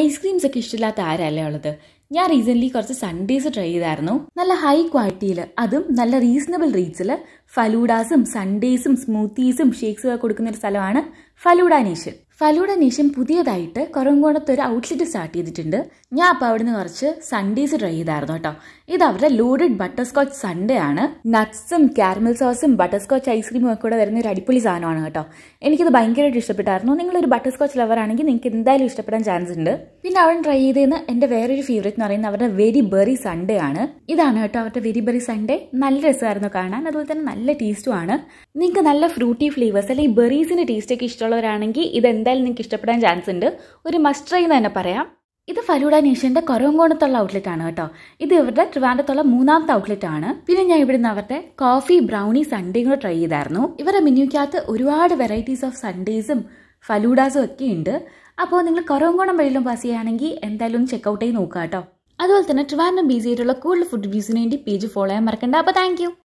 ice creams ഒക്കെ ഇഷ്ടമില്ലാത്ത ആരല്ലേ ഉള്ളത് ഞാൻ റീസെൻ്റ്ലി കുറച്ച് സൺഡേസ് ട്രൈ ചെയ്തായിരുന്നു നല്ല ഹൈ ക്വാളിറ്റിയിൽ അതും നല്ല റീസണബിൾ റേറ്റ്സിൽ ഫലൂഡാസും സൺഡേസും സ്മൂത്തീസും ഷേക്സും ഒക്കെ കൊടുക്കുന്ന ഒരു സ്ഥലമാണ് ഫലൂഡ നേഷൻ ഫലൂഡ നേഷൻ പുതിയതായിട്ട് കുറങ്കോണത്ത് ഒരു ഔട്ട്ലെറ്റ് സ്റ്റാർട്ട് ചെയ്തിട്ടുണ്ട് ഞാൻ അപ്പോൾ നിന്ന് കുറച്ച് സൺഡേസ് ട്രൈ ചെയ്തായിരുന്നു കേട്ടോ ഇത് അവരുടെ ലോഡഡ് ബട്ടർസ്കോച്ച് സൺഡേ ആണ് നട്ട്സും കാരമൽ സോസും ബട്ടർസ്കോച്ച് ഐസ്ക്രീമും ഒക്കെ കൂടെ വരുന്ന ഒരു അടിപൊളി സാധനമാണ് കേട്ടോ എനിക്കിത് ഭയങ്കരമായിട്ട് ഇഷ്ടപ്പെട്ടായിരുന്നു നിങ്ങളൊരു ബട്ടർസ്കോച്ച് ലവർ ആണെങ്കിൽ നിങ്ങൾക്ക് എന്തായാലും ഇഷ്ടപ്പെടാൻ ചാൻസ് ഉണ്ട് പിന്നെ അവൻ ട്രൈ ചെയ്തതെന്ന് എൻ്റെ വേറൊരു ഫേവറേറ്റ് എന്ന് പറയുന്നത് അവരുടെ വെരി ബെറി സൺഡേ ആണ് ഇതാണ് കേട്ടോ അവരുടെ വെരി ബെറി സൺഡേ നല്ല രസമായിരുന്നു കാണാൻ അതുപോലെ തന്നെ നല്ല ടേസ്റ്റും ആണ് നിങ്ങൾക്ക് നല്ല ഫ്രൂട്ടി ഫ്ലേവേഴ്സ് അല്ലെങ്കിൽ ബെറീസിൻ്റെ ടേസ്റ്റൊക്കെ ഇഷ്ടമുള്ളവരാണെങ്കിൽ ഇത് എന്തായാലും നിങ്ങൾക്ക് ഇഷ്ടപ്പെടാൻ ചാൻസ് ഉണ്ട് ഒരു മസ്റ്റ് ട്രൈ എന്ന് തന്നെ പറയാം ഇത് ഫലൂഡ നേഷ്യൻ്റെ കൊരവങ്കോണത്തുള്ള ഔട്ട്ലെറ്റ് ആണ് കേട്ടോ ഇത് ഇവരുടെ ട്രിവാൻഡത്തുള്ള മൂന്നാമത്തെ ഔട്ട്ലെറ്റ് ആണ് പിന്നെ ഞാൻ ഇവിടുന്ന് അവരുടെ കോഫി ബ്രൗണി സൺഡേയും കൂടെ ട്രൈ ചെയ്തായിരുന്നു ഇവരുടെ മെനുക്കകത്ത് ഒരുപാട് വെറൈറ്റീസ് ഓഫ് സൺഡേസും ഫലൂഡാസും ഒക്കെ ഉണ്ട് അപ്പോൾ നിങ്ങൾ കൊരവങ്കോണം വഴിയിലും പാസ് ചെയ്യുകയാണെങ്കിൽ എന്തായാലും ഒന്ന് ചെക്ക്ഔട്ട് ചെയ്ത് നോക്കുക കേട്ടോ അതുപോലെ തന്നെ ട്രിവാൻഡം ബീസ് ചെയ്തിട്ടുള്ള കൂടുതൽ ഫുഡ് റിവ്യൂസിന് വേണ്ടി പേജ് ഫോളോ ചെയ്യാൻ മറക്കണ്ട അപ്പോൾ താങ്ക്